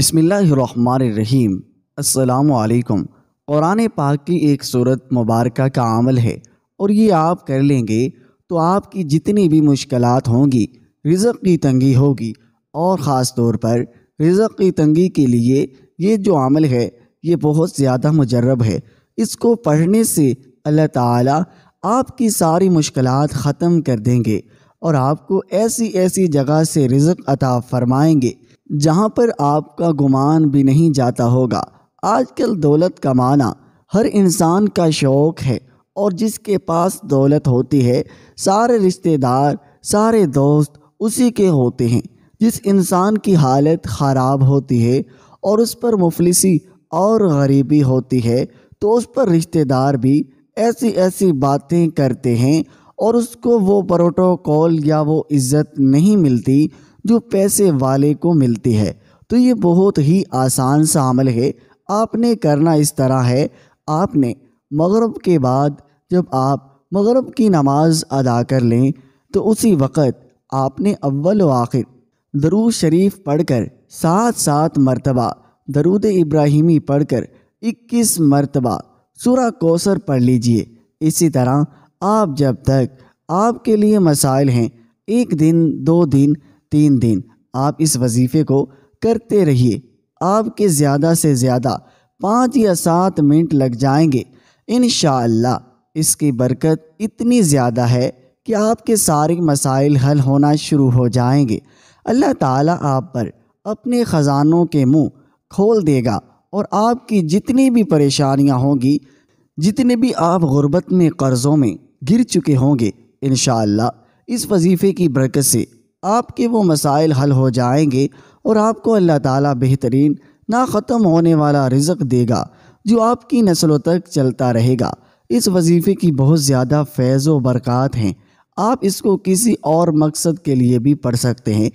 बिसमीम् अल्लाम क़ुरान पाक की एक सूरत मुबारक का अमल है और ये आप कर लेंगे तो आपकी जितनी भी मुश्किल होंगी रिज़क की तंगी होगी और ख़ास तौर पर रिज़क की तंगी के लिए ये जो अमल है ये बहुत ज़्यादा मुजरब है इसको पढ़ने से अल्लाह ताला आपकी सारी मुश्किल ख़त्म कर देंगे और आपको ऐसी ऐसी जगह से रिज़क अता फ़रमाएंगे जहाँ पर आपका गुमान भी नहीं जाता होगा आजकल दौलत कमाना हर इंसान का शौक़ है और जिसके पास दौलत होती है सारे रिश्तेदार सारे दोस्त उसी के होते हैं जिस इंसान की हालत ख़राब होती है और उस पर मुफलिसी और गरीबी होती है तो उस पर रिश्तेदार भी ऐसी ऐसी बातें करते हैं और उसको वो प्रोटोकॉल या वो इज़्ज़त नहीं मिलती जो पैसे वाले को मिलती है तो ये बहुत ही आसान सा अमल है आपने करना इस तरह है आपने मगरब के बाद जब आप मगरब की नमाज अदा कर लें तो उसी वक़्त आपने अव्वल आखिर दरूद शरीफ पढ़कर सात सात मरतबा दरूद इब्राहिमी पढ़कर इक्कीस मरतबा सूरा कौसर पढ़ लीजिए इसी तरह आप जब तक आपके लिए मसाइल हैं एक दिन दो दिन तीन दिन आप इस वजीफ़े को करते रहिए आपके ज़्यादा से ज़्यादा पाँच या सात मिनट लग जाएंगे इन इसकी बरकत इतनी ज़्यादा है कि आपके सारे मसाइल हल होना शुरू हो जाएंगे अल्लाह ताला आप पर अपने ख़जानों के मुंह खोल देगा और आपकी जितनी भी परेशानियां होंगी जितने भी आप गुरबत में कर्ज़ों में गिर चुके होंगे इन इस वजीफ़े की बरकत से आपके वो मसाइल हल हो जाएंगे और आपको अल्लाह ताला बेहतरीन ना ख़त्म होने वाला रिजक देगा जो आपकी नस्लों तक चलता रहेगा इस वजीफ़े की बहुत ज़्यादा फैज़ व बरक़ात हैं आप इसको किसी और मकसद के लिए भी पढ़ सकते हैं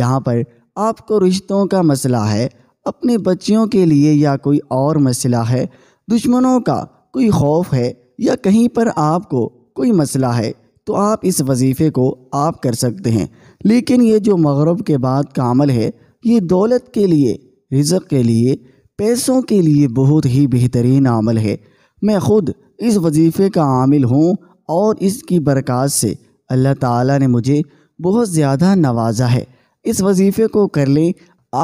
जहाँ पर आपको रिश्तों का मसला है अपने बच्चियों के लिए या कोई और मसला है दुश्मनों का कोई खौफ है या कहीं पर आपको कोई मसला है तो आप इस वजीफ़े को आप कर सकते हैं लेकिन ये जो मगरब के बाद का अमल है ये दौलत के लिए रिजक के लिए पैसों के लिए बहुत ही बेहतरीन अमल है मैं ख़ुद इस वजीफ़े का आमिल हूँ और इसकी बरक़ात से अल्लाह ताला ने मुझे बहुत ज़्यादा नवाजा है इस वजीफ़े को कर लें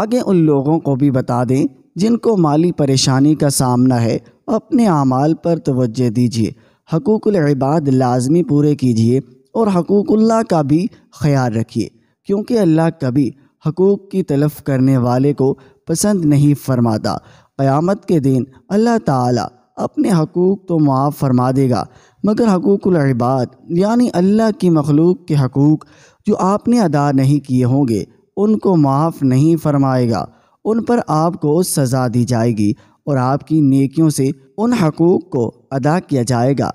आगे उन लोगों को भी बता दें जिनको माली परेशानी का सामना है अपने अमाल पर तवज्जो दीजिए हकूक़ल इबाद लाजमी पूरे कीजिए और हकूक़ुल्ला का भी ख्याल रखिए क्योंकि अल्लाह कभी हकूक़ की तलफ़ करने वाले को पसंद नहीं फरमाता क़यामत के दिन अल्लाह ताला अपने हकूक़ तो मुआफ़ फरमा देगा मगर हकूक़ुलबाद यानी अल्लाह की मखलूक के हकूक़ जो आपने अदा नहीं किए होंगे उनको माफ़ नहीं फरमाएगा उन पर आपको सज़ा दी जाएगी और आपकी नेकियों से उन हकूक़ को अदा किया जाएगा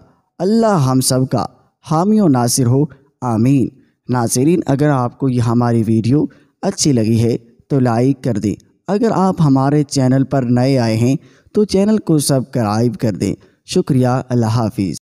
अल्लाह हम सब का हामी और नासिर हो आमीन नाजरीन अगर आपको ये हमारी वीडियो अच्छी लगी है तो लाइक कर दें अगर आप हमारे चैनल पर नए आए हैं तो चैनल को सब्सक्राइब कर दें शुक्रिया अल्लाह हाफिज़